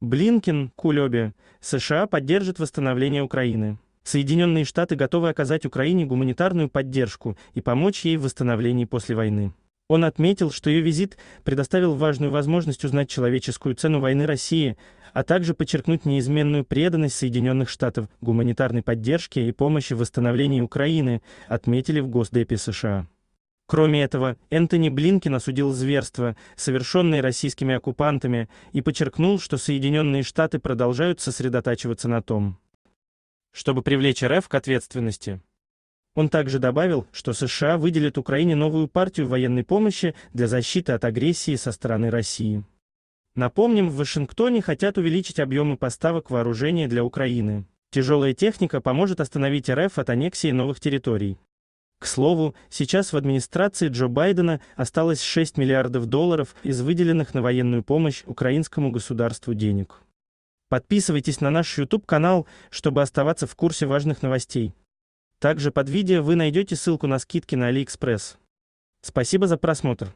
Блинкин Кулебе, США поддержит восстановление Украины. Соединенные Штаты готовы оказать Украине гуманитарную поддержку и помочь ей в восстановлении после войны. Он отметил, что ее визит предоставил важную возможность узнать человеческую цену войны России, а также подчеркнуть неизменную преданность Соединенных Штатов гуманитарной поддержке и помощи в восстановлении Украины, отметили в Госдепе США. Кроме этого, Энтони Блинкен осудил зверства, совершенные российскими оккупантами, и подчеркнул, что Соединенные Штаты продолжают сосредотачиваться на том, чтобы привлечь РФ к ответственности. Он также добавил, что США выделят Украине новую партию военной помощи для защиты от агрессии со стороны России. Напомним, в Вашингтоне хотят увеличить объемы поставок вооружения для Украины. Тяжелая техника поможет остановить РФ от аннексии новых территорий. К слову, сейчас в администрации Джо Байдена осталось 6 миллиардов долларов из выделенных на военную помощь украинскому государству денег. Подписывайтесь на наш YouTube-канал, чтобы оставаться в курсе важных новостей. Также под видео вы найдете ссылку на скидки на AliExpress. Спасибо за просмотр.